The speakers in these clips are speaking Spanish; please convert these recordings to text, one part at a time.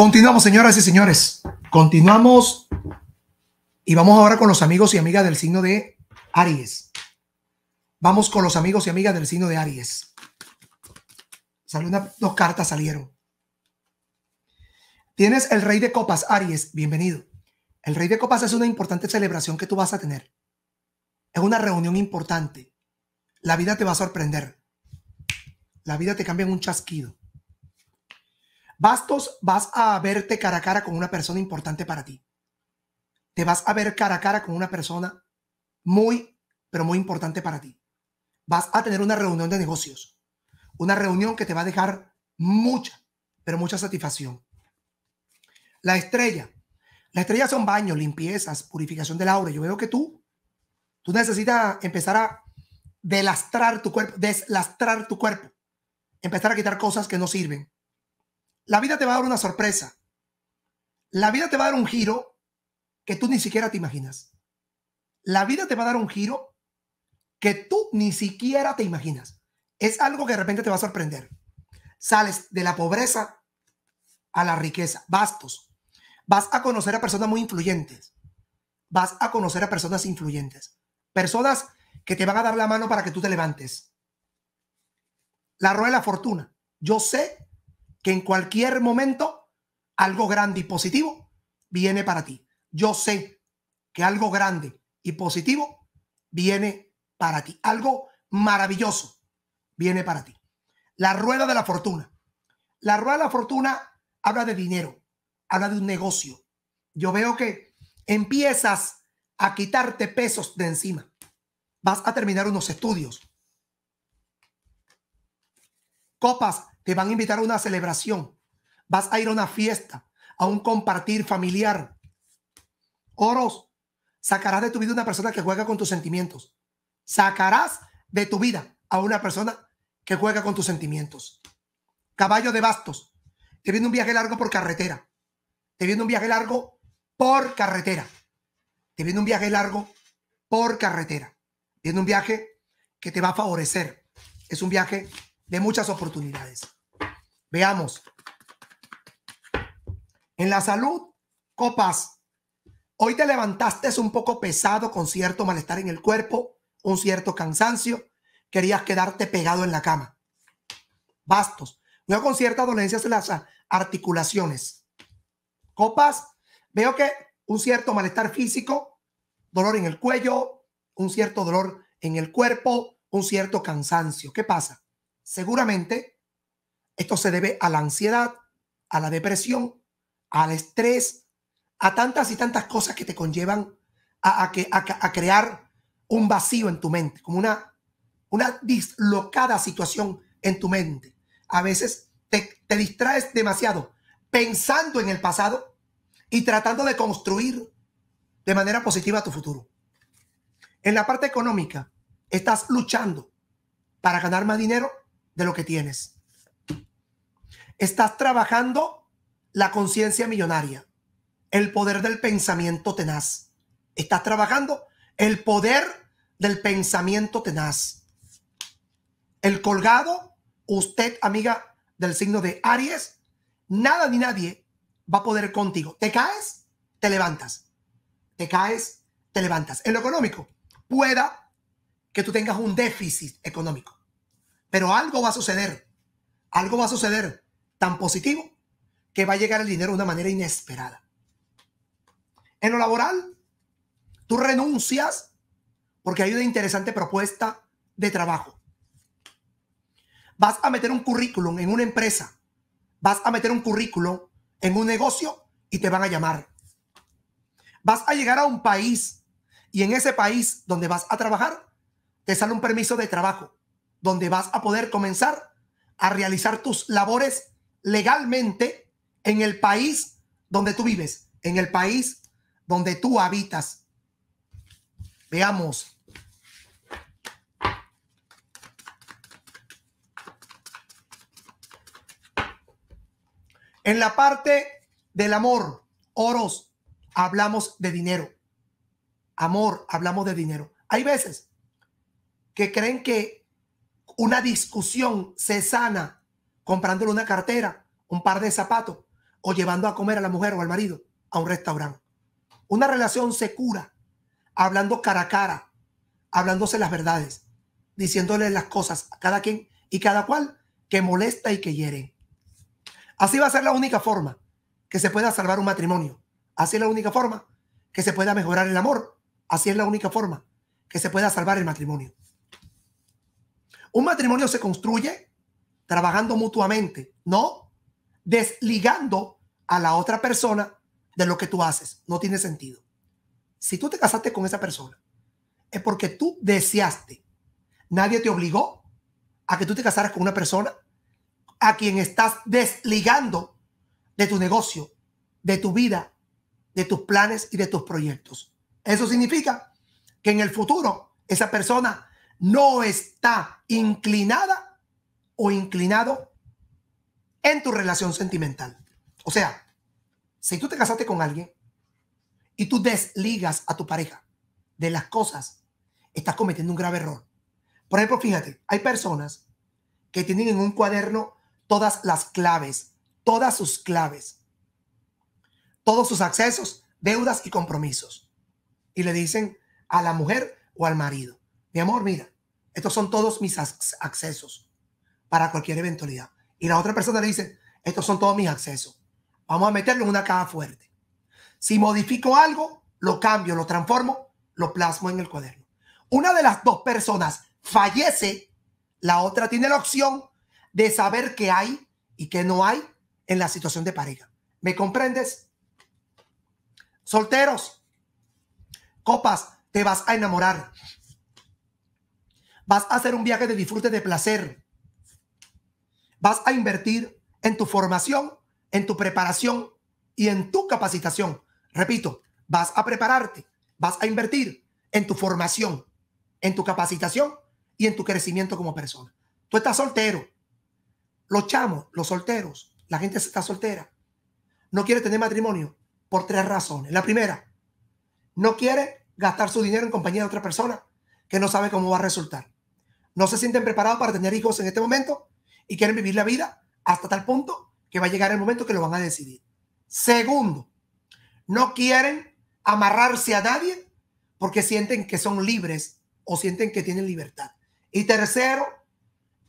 Continuamos, señoras y señores. Continuamos y vamos ahora con los amigos y amigas del signo de Aries. Vamos con los amigos y amigas del signo de Aries. salieron dos cartas salieron. Tienes el Rey de Copas, Aries, bienvenido. El Rey de Copas es una importante celebración que tú vas a tener. Es una reunión importante. La vida te va a sorprender. La vida te cambia en un chasquido. Bastos, vas a verte cara a cara con una persona importante para ti. Te vas a ver cara a cara con una persona muy, pero muy importante para ti. Vas a tener una reunión de negocios. Una reunión que te va a dejar mucha, pero mucha satisfacción. La estrella. La estrella son baños, limpiezas, purificación del aura. Yo veo que tú, tú necesitas empezar a delastrar tu cuerpo, deslastrar tu cuerpo. Empezar a quitar cosas que no sirven la vida te va a dar una sorpresa. La vida te va a dar un giro que tú ni siquiera te imaginas. La vida te va a dar un giro que tú ni siquiera te imaginas. Es algo que de repente te va a sorprender. Sales de la pobreza a la riqueza. Bastos. Vas a conocer a personas muy influyentes. Vas a conocer a personas influyentes. Personas que te van a dar la mano para que tú te levantes. La rueda de la fortuna. Yo sé que en cualquier momento algo grande y positivo viene para ti. Yo sé que algo grande y positivo viene para ti. Algo maravilloso viene para ti. La rueda de la fortuna. La rueda de la fortuna habla de dinero, habla de un negocio. Yo veo que empiezas a quitarte pesos de encima. Vas a terminar unos estudios. Copas te van a invitar a una celebración, vas a ir a una fiesta, a un compartir familiar. Oros, sacarás de tu vida una persona que juega con tus sentimientos. Sacarás de tu vida a una persona que juega con tus sentimientos. Caballo de bastos, te viene un viaje largo por carretera. Te viene un viaje largo por carretera. Te viene un viaje largo por carretera. Viene un viaje que te va a favorecer. Es un viaje de muchas oportunidades. Veamos. En la salud, copas. Hoy te levantaste un poco pesado con cierto malestar en el cuerpo, un cierto cansancio. Querías quedarte pegado en la cama. Bastos. Veo con cierta dolencia en las articulaciones. Copas. Veo que un cierto malestar físico, dolor en el cuello, un cierto dolor en el cuerpo, un cierto cansancio. ¿Qué pasa? Seguramente esto se debe a la ansiedad, a la depresión, al estrés, a tantas y tantas cosas que te conllevan a, que, a, crear un vacío en tu mente, como una, una dislocada situación en tu mente. A veces te distraes demasiado pensando en el pasado y tratando de construir de manera positiva tu futuro. En la parte económica, estás luchando para ganar más dinero de lo que tienes. Estás trabajando la conciencia millonaria, el poder del pensamiento tenaz. Estás trabajando el poder del pensamiento tenaz. El colgado, usted, amiga del signo de Aries, nada ni nadie va a poder contigo. Te caes, te levantas. Te caes, te levantas. En lo económico, pueda que tú tengas un déficit económico, pero algo va a suceder. Algo va a suceder tan positivo que va a llegar el dinero de una manera inesperada. En lo laboral, tú renuncias porque hay una interesante propuesta de trabajo. Vas a meter un currículum en una empresa, vas a meter un currículum en un negocio y te van a llamar. Vas a llegar a un país y en ese país donde vas a trabajar, te sale un permiso de trabajo, donde vas a poder comenzar a realizar tus labores legalmente en el país donde tú vives, en el país donde tú habitas. Veamos. En la parte del amor, oros, hablamos de dinero. Amor, hablamos de dinero. Hay veces que creen que una discusión se sana comprándole una cartera, un par de zapatos o llevando a comer a la mujer o al marido a un restaurante. Una relación se cura hablando cara a cara, hablándose las verdades, diciéndole las cosas a cada quien y cada cual que molesta y que hiere. Así va a ser la única forma que se pueda salvar un matrimonio. Así es la única forma que se pueda mejorar el amor. Así es la única forma que se pueda salvar el matrimonio. Un matrimonio se construye trabajando mutuamente, no desligando a la otra persona de lo que tú haces. No tiene sentido. Si tú te casaste con esa persona, es porque tú deseaste. Nadie te obligó a que tú te casaras con una persona a quien estás desligando de tu negocio, de tu vida, de tus planes y de tus proyectos. Eso significa que en el futuro esa persona no está inclinada o inclinado en tu relación sentimental. O sea, si tú te casaste con alguien y tú desligas a tu pareja de las cosas, estás cometiendo un grave error. Por ejemplo, fíjate, hay personas que tienen en un cuaderno todas las claves, todas sus claves, todos sus accesos, deudas y compromisos. Y le dicen a la mujer o al marido, mi amor, mira, estos son todos mis accesos para cualquier eventualidad. Y la otra persona le dice, estos son todos mis accesos. Vamos a meterlo en una caja fuerte. Si modifico algo, lo cambio, lo transformo, lo plasmo en el cuaderno. Una de las dos personas fallece, la otra tiene la opción de saber qué hay y qué no hay en la situación de pareja. ¿Me comprendes? Solteros, copas, te vas a enamorar. Vas a hacer un viaje de disfrute, de placer. Vas a invertir en tu formación, en tu preparación y en tu capacitación. Repito, vas a prepararte, vas a invertir en tu formación, en tu capacitación y en tu crecimiento como persona. Tú estás soltero. Los chamos, los solteros, la gente está soltera. No quiere tener matrimonio por tres razones. La primera, no quiere gastar su dinero en compañía de otra persona que no sabe cómo va a resultar. No se sienten preparados para tener hijos en este momento y quieren vivir la vida hasta tal punto que va a llegar el momento que lo van a decidir. Segundo, no quieren amarrarse a nadie porque sienten que son libres o sienten que tienen libertad. Y tercero,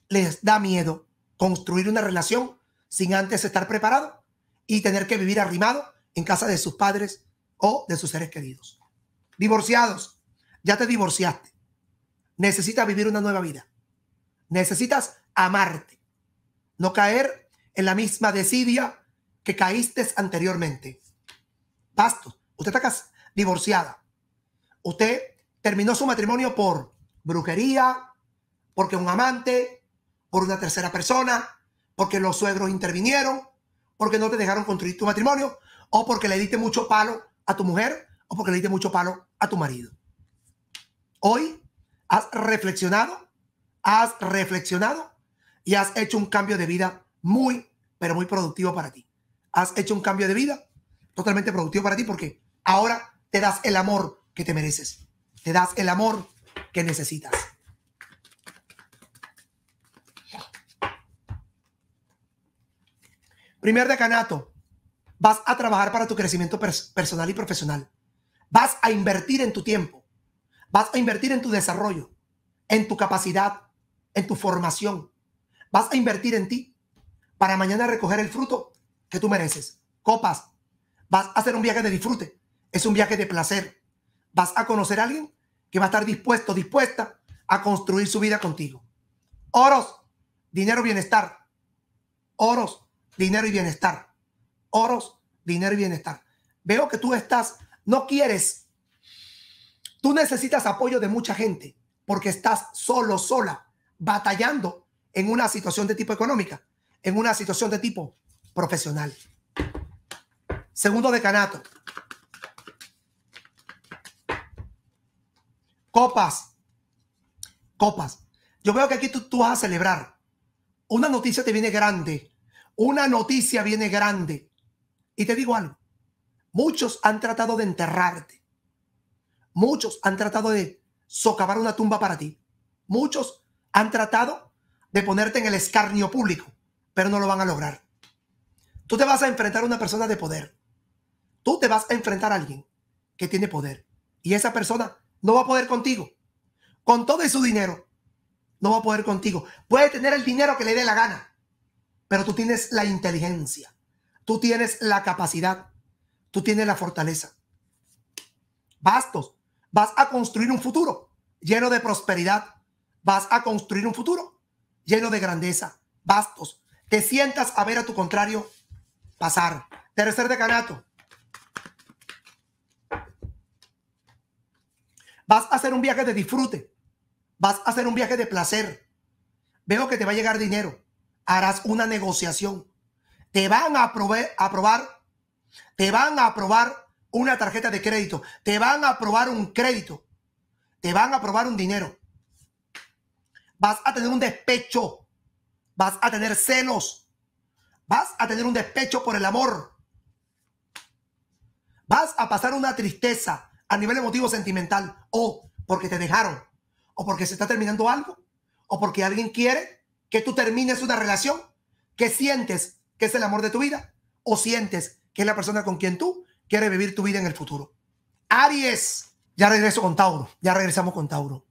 les da miedo construir una relación sin antes estar preparado y tener que vivir arrimado en casa de sus padres o de sus seres queridos. Divorciados, ya te divorciaste. Necesitas vivir una nueva vida. Necesitas amarte no caer en la misma desidia que caíste anteriormente. Pasto, usted está divorciada. Usted terminó su matrimonio por brujería, porque un amante, por una tercera persona, porque los suegros intervinieron, porque no te dejaron construir tu matrimonio, o porque le diste mucho palo a tu mujer, o porque le diste mucho palo a tu marido. Hoy has reflexionado, has reflexionado y has hecho un cambio de vida muy, pero muy productivo para ti. Has hecho un cambio de vida totalmente productivo para ti porque ahora te das el amor que te mereces. Te das el amor que necesitas. Primer decanato, vas a trabajar para tu crecimiento personal y profesional. Vas a invertir en tu tiempo. Vas a invertir en tu desarrollo, en tu capacidad, en tu formación. Vas a invertir en ti para mañana recoger el fruto que tú mereces. Copas. Vas a hacer un viaje de disfrute. Es un viaje de placer. Vas a conocer a alguien que va a estar dispuesto, dispuesta a construir su vida contigo. Oros, dinero, bienestar. Oros, dinero y bienestar. Oros, dinero y bienestar. Veo que tú estás, no quieres, tú necesitas apoyo de mucha gente porque estás solo, sola, batallando en una situación de tipo económica, en una situación de tipo profesional. Segundo decanato. Copas. Copas. Yo veo que aquí tú, vas a celebrar. Una noticia te viene grande. Una noticia viene grande. Y te digo algo. Muchos han tratado de enterrarte. Muchos han tratado de socavar una tumba para ti. Muchos han tratado de ponerte en el escarnio público, pero no lo van a lograr. Tú te vas a enfrentar a una persona de poder. Tú te vas a enfrentar a alguien que tiene poder. Y esa persona no va a poder contigo. Con todo su dinero, no va a poder contigo. Puede tener el dinero que le dé la gana, pero tú tienes la inteligencia, tú tienes la capacidad, tú tienes la fortaleza. Bastos, vas a construir un futuro lleno de prosperidad. Vas a construir un futuro lleno de grandeza, bastos, Te sientas a ver a tu contrario pasar. Tercer decanato. Vas a hacer un viaje de disfrute. Vas a hacer un viaje de placer. Veo que te va a llegar dinero. Harás una negociación. Te van a aprobar, aprobar. Te van a aprobar una tarjeta de crédito. Te van a aprobar un crédito. Te van a aprobar un dinero vas a tener un despecho, vas a tener celos, vas a tener un despecho por el amor, vas a pasar una tristeza a nivel emotivo sentimental o porque te dejaron o porque se está terminando algo o porque alguien quiere que tú termines una relación que sientes que es el amor de tu vida o sientes que es la persona con quien tú quieres vivir tu vida en el futuro. Aries, ya regreso con Tauro, ya regresamos con Tauro.